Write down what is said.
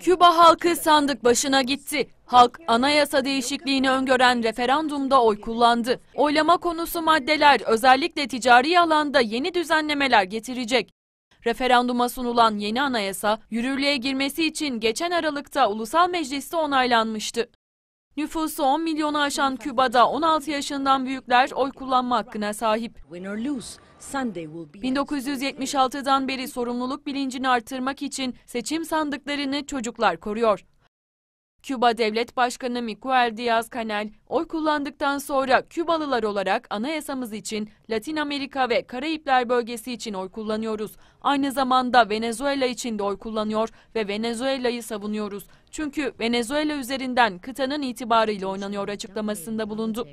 Küba halkı sandık başına gitti. Halk anayasa değişikliğini öngören referandumda oy kullandı. Oylama konusu maddeler özellikle ticari alanda yeni düzenlemeler getirecek. Referanduma sunulan yeni anayasa yürürlüğe girmesi için geçen Aralık'ta Ulusal Meclis'te onaylanmıştı. Nüfusu 10 milyonu aşan Küba'da 16 yaşından büyükler oy kullanma hakkına sahip. 1976'dan beri sorumluluk bilincini artırmak için seçim sandıklarını çocuklar koruyor. Küba Devlet Başkanı Miguel Diaz Canel, oy kullandıktan sonra Kübalılar olarak anayasamız için Latin Amerika ve Karayipler bölgesi için oy kullanıyoruz. Aynı zamanda Venezuela için de oy kullanıyor ve Venezuela'yı savunuyoruz. Çünkü Venezuela üzerinden kıtanın itibarıyla oynanıyor açıklamasında bulundu.